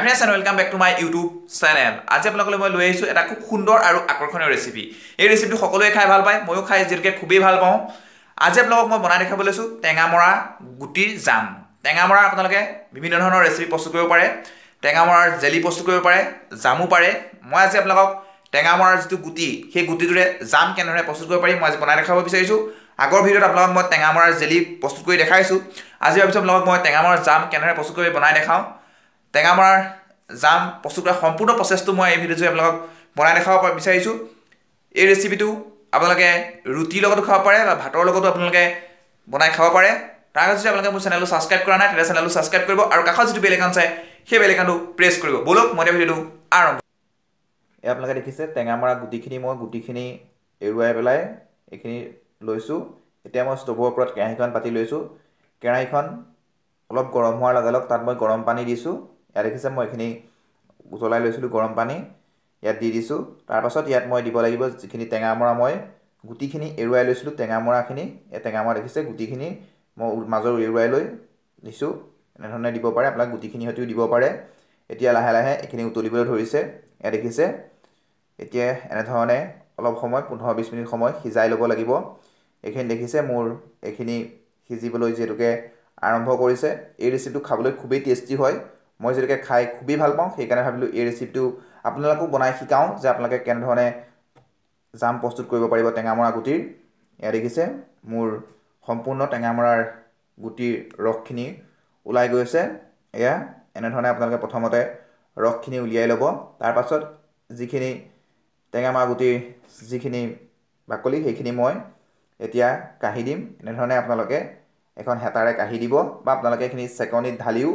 এফেন্স and welcome back to my YouTube channel আজি আপোনালোকলৈ মই লৈ আহিছোঁ এটা খুব সুন্দৰ আৰু আকৰ্ষণীয় ৰেচিপি এই ৰেচিপিটো সকলোৱে খাই ভাল পায় ময়ো খাই যিহেতুকে খুবেই ভাল পাওঁ আজি আপোনালোকক মই বনাই দেখাবলৈ লৈছোঁ টেঙামৰা গুটিৰ জাম টেঙামৰা আপোনালোকে বিভিন্ন ধৰণৰ ৰেচিপি প্ৰস্তুত কৰিব পাৰে টেঙামৰাৰ জেলি প্ৰস্তুত কৰিব পাৰে জামো পাৰে মই আজি আপোনালোকক টেঙামৰাৰ যিটো গুটি সেই গুটিটোৰে জাম কেনেধৰণে প্ৰস্তুত কৰিব পাৰি মই আজি বনাই দেখাব বিচাৰিছোঁ আগৰ ভিডিঅ'ত আপোনালোকক মই টেঙামৰাৰ জেলি প্ৰস্তুত কৰি দেখাইছোঁ আজি ভাবিছোঁ আপোনালোকক মই টেঙামৰাৰ জাম কেনেধৰণে প্ৰস্তুত কৰি বনাই দেখাওঁ টেঙা মৰাৰ জাম প্ৰস্তুত কৰা সম্পূৰ্ণ প্ৰচেছটো মই এই ভিডিঅ'টো আপোনালোকক বনাই দেখাব বিচাৰিছোঁ এই ৰেচিপিটো আপোনালোকে ৰুটিৰ লগতো খাব পাৰে বা ভাতৰ লগতো আপোনালোকে বনাই খাব পাৰে তাৰ কাষত যদি আপোনালোকে মোৰ চেনেলটো ছাবস্ক্ৰাইব কৰা নাই তেতিয়া চেনেলটো ছাবস্ক্ৰাইব কৰিব আৰু কাষত যিটো বেলেগ চাই সেই বেলেগানটো প্ৰেছ কৰিব বলক মই এতিয়া ভিডিঅ'টো আৰম্ভ এই আপোনালোকে দেখিছে টেঙা মৰা গুটিখিনি মই গুটিখিনি এৰুৱাই পেলাই এইখিনি লৈছোঁ এতিয়া মই ষ্ট'ভৰ ওপৰত কেৰাহীখন পাতি লৈছোঁ কেৰাহীখন অলপ গৰম হোৱাৰ লগে লগে তাত মই গৰম পানী দিছোঁ ইয়াত দেখিছে মই এইখিনি উতলাই লৈছিলোঁ গৰম পানী ইয়াত দি দিছোঁ তাৰপাছত ইয়াত মই দিব লাগিব যিখিনি টেঙামৰা মই গুটিখিনি এৰুৱাই লৈছিলোঁ টেঙামৰাখিনি এই টেঙামৰা দেখিছে গুটিখিনি মই মাজৰ এৰুৱাই লৈ দিছোঁ এনেধৰণে দিব পাৰে আপোনাক গুটিখিনি সৈতেও দিব পাৰে এতিয়া লাহে লাহে এইখিনি উতলিবলৈ ধৰিছে ইয়াত দেখিছে এতিয়া এনেধৰণে অলপ সময় পোন্ধৰ বিছ মিনিট সময় সিজাই ল'ব লাগিব এইখিনি দেখিছে মোৰ এইখিনি সিজিবলৈ যিহেতুকে আৰম্ভ কৰিছে এই ৰেচিপিটো খাবলৈ খুবেই টেষ্টি হয় মই যিহেতুকে খাই খুবেই ভাল পাওঁ সেইকাৰণে ভাবিলোঁ এই ৰেচিপিটো আপোনালোকক বনাই শিকাওঁ যে আপোনালোকে কেনেধৰণে জাম প্ৰস্তুত কৰিব পাৰিব টেঙামৰা গুটিৰ এয়া দেখিছে মোৰ সম্পূৰ্ণ টেঙামৰাৰ গুটিৰ ৰসখিনি ওলাই গৈছে এয়া এনেধৰণে আপোনালোকে প্ৰথমতে ৰসখিনি উলিয়াই ল'ব তাৰপাছত যিখিনি টেঙামৰা গুটিৰ যিখিনি বাকলি সেইখিনি মই এতিয়া কাঢ়ি দিম এনেধৰণে আপোনালোকে এখন হেতাৰে কাঢ়ি দিব বা আপোনালোকে এইখিনি চেকনিত ঢালিও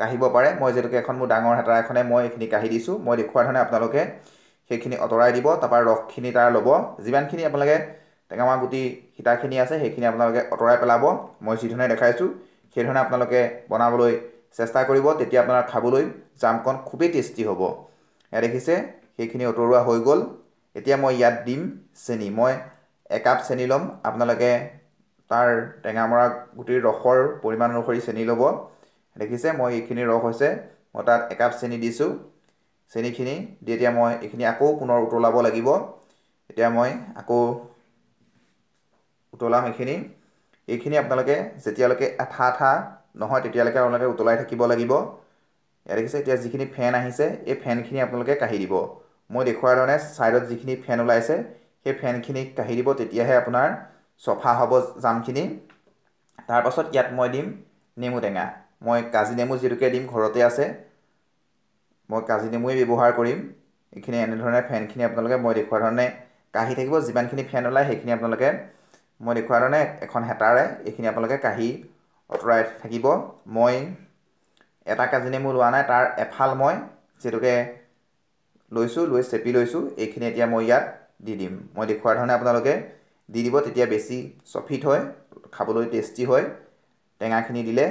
কাঢ়িব পাৰে মই যিহেতুকে এখন মোৰ ডাঙৰ হেতাৰ এখনে মই এইখিনি কাঢ়ি দিছোঁ মই দেখুৱাৰ ধৰণে আপোনালোকে সেইখিনি আঁতৰাই দিব তাৰপৰা ৰসখিনি তাৰ ল'ব যিমানখিনি আপোনালোকে টেঙামা গুটি সীতাখিনি আছে সেইখিনি আপোনালোকে আঁতৰাই পেলাব মই যিধৰণে দেখাইছোঁ সেইধৰণে আপোনালোকে বনাবলৈ চেষ্টা কৰিব তেতিয়া আপোনাৰ খাবলৈ জামকণ খুবেই টেষ্টি হ'ব ইয়াত দেখিছে সেইখিনি আঁতৰোৱা হৈ গ'ল এতিয়া মই ইয়াত দিম চেনি মই একাপ চেনি ল'ম আপোনালোকে তাৰ টেঙামৰা গুটিৰ ৰসৰ পৰিমাণ অনুসৰি চেনি ল'ব দেখিছে মই এইখিনি ৰস হৈছে মই তাত একাপ চেনি দিছোঁ চেনিখিনি দি এতিয়া মই এইখিনি আকৌ পুনৰ উতলাব লাগিব এতিয়া মই আকৌ উতলাম এইখিনি এইখিনি আপোনালোকে যেতিয়ালৈকে আঠা আঠা নহয় তেতিয়ালৈকে আপোনালোকে উতলাই থাকিব লাগিব ইয়াত দেখিছে এতিয়া যিখিনি ফেন আহিছে এই ফেনখিনি আপোনালোকে কাঢ়ি দিব মই দেখুৱাৰ ধৰণে ছাইডত যিখিনি ফেন ওলাইছে সেই ফেনখিনি কাঢ়ি দিব তেতিয়াহে আপোনাৰ চফা হ'ব জামখিনি তাৰপাছত ইয়াত মই দিম নেমু টেঙা মই কাজি নেমু যিহেতুকে দিম ঘৰতে আছে মই কাজি নেমুৱে ব্যৱহাৰ কৰিম এইখিনি এনেধৰণে ফেনখিনি আপোনালোকে মই দেখুওৱা ধৰণে কাঢ়ি থাকিব যিমানখিনি ফেন ওলায় সেইখিনি আপোনালোকে মই দেখুওৱা ধৰণে এখন হেতাৰে এইখিনি আপোনালোকে কাঢ়ি আঁতৰাই থাকিব মই এটা কাজি নেমু লোৱা নাই তাৰ এফাল মই যিহেতুকে লৈছোঁ লৈ চেপি লৈছোঁ এইখিনি এতিয়া মই ইয়াত দি দিম মই দেখুওৱা ধৰণে আপোনালোকে দি দিব তেতিয়া বেছি চফিট হয় খাবলৈ টেষ্টি হয় টেঙাখিনি দিলে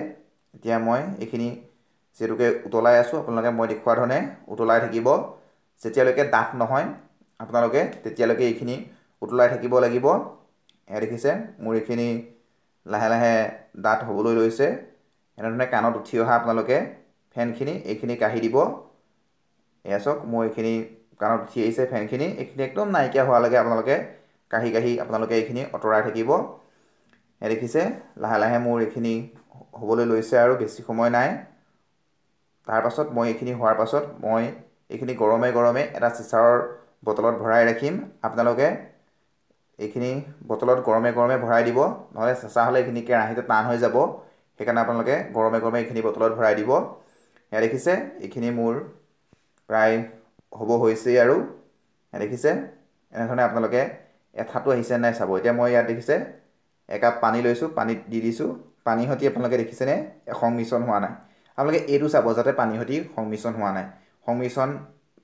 এতিয়া মই এইখিনি যিহেতুকে উতলাই আছোঁ আপোনালোকে মই দেখুওৱা ধৰণে উতলাই থাকিব যেতিয়ালৈকে ডাঠ নহয় আপোনালোকে তেতিয়ালৈকে এইখিনি উতলাই থাকিব লাগিব এয়া দেখিছে মোৰ এইখিনি লাহে লাহে ডাঠ হ'বলৈ লৈছে এনেধৰণে কাণত উঠি অহা আপোনালোকে ফেনখিনি এইখিনি কাঢ়ি দিব এয়া চাওক মোৰ এইখিনি কাণত উঠি আহিছে ফেনখিনি এইখিনি একদম নাইকিয়া হোৱালৈকে আপোনালোকে কাঢ়ি কাঢ়ি আপোনালোকে এইখিনি আঁতৰাই থাকিব দেখিছে লাহে লাহে মোৰ এইখিনি হ'বলৈ লৈছে আৰু বেছি সময় নাই তাৰপাছত মই এইখিনি হোৱাৰ পাছত মই এইখিনি গৰমে গৰমে এটা চিচাৰৰ বটলত ভৰাই ৰাখিম আপোনালোকে এইখিনি বটলত গৰমে গৰমে ভৰাই দিব নহ'লে চেঁচা হ'লে এইখিনি কেৰাহীতে টান হৈ যাব সেইকাৰণে আপোনালোকে গৰমে গৰমে এইখিনি বটলত ভৰাই দিব এয়া দেখিছে এইখিনি মোৰ প্ৰায় হ'ব হৈছেই আৰু দেখিছে এনেধৰণে আপোনালোকে এঠাটো আহিছে নাই চাব এতিয়া মই ইয়াত দেখিছে একাপ পানী লৈছোঁ পানীত দি দিছোঁ পানী সৈতে আপোনালোকে দেখিছেনে সংমিশ্ৰণ হোৱা নাই আপোনালোকে এইটো চাব যাতে পানী সৈতে সংমিশ্ৰণ হোৱা নাই সংমিশ্ৰণ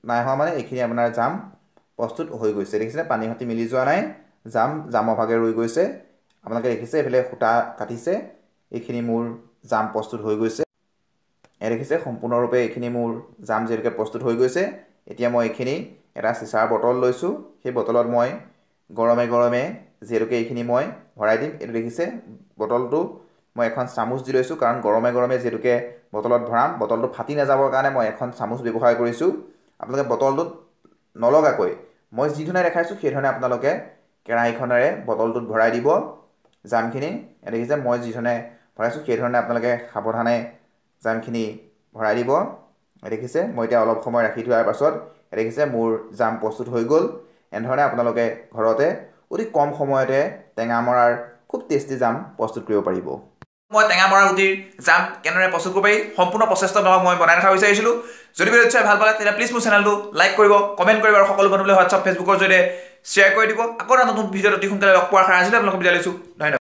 নাই হোৱা মানে এইখিনি আপোনাৰ জাম প্ৰস্তুত হৈ গৈছে দেখিছেনে পানী সৈতে মিলি যোৱা নাই জাম জামৰ ভাগে ৰৈ গৈছে আপোনালোকে দেখিছে এইফালে সূতা কাটিছে এইখিনি মোৰ জাম প্ৰস্তুত হৈ গৈছে এ দেখিছে সম্পূৰ্ণৰূপে এইখিনি মোৰ জাম যিহেতুকে প্ৰস্তুত হৈ গৈছে এতিয়া মই এইখিনি এটা চিচাৰ বটল লৈছোঁ সেই বটলত মই গৰমে গৰমে যিহেতুকে এইখিনি মই ভৰাই দিম এইটো দেখিছে বটলটো মই এখন চামুচ দি লৈছোঁ কাৰণ গৰমে গৰমে যিহেতুকে বটলত ভৰাম বটলটো ফাটি নাযাবৰ কাৰণে মই এখন চামুচ ব্যৱহাৰ কৰিছোঁ আপোনালোকে বটলটোত নলগাকৈ মই যিধৰণে দেখাইছোঁ সেইধৰণে আপোনালোকে কেৰাহীখনেৰে বটলটোত ভৰাই দিব জামখিনি দেখিছে মই যিধৰণে ভৰাইছোঁ সেইধৰণে আপোনালোকে সাৱধানে জামখিনি ভৰাই দিব এই দেখিছে মই এতিয়া অলপ সময় ৰাখি থোৱাৰ পাছত এই দেখিছে মোৰ জাম প্ৰস্তুত হৈ গ'ল এনেধৰণে আপোনালোকে ঘৰতে অতি কম সময়তে টেঙা মৰাৰ খুব টেষ্টি জাম প্ৰস্তুত কৰিব পাৰিব মই টেঙা মৰা গুটিৰ জাম কেনেদৰে প্ৰস্তুত কৰিব পাৰি সম্পূৰ্ণ প্ৰচেষ্টা ধৰক মই বনাই ৰখা বিচাৰিছিলোঁ যদি বিৰোধ চাই ভাল পালে তেতিয়া প্লিজ মোৰ চেনেলটো লাইক কৰিব কমেণ্ট কৰিব আৰু সকলো বন্ধুলৈ হোৱাটছআপ ফেচবুকৰ জৰিয়তে শ্বেয়াৰ কৰি দিব আকৌ এটা নতুন ভিডিঅ'ত অতি সোনকালে লগ পোৱাৰ আশা আছিলে আপোনালোকক বিদায় লৈছোঁ ধন্যবাদ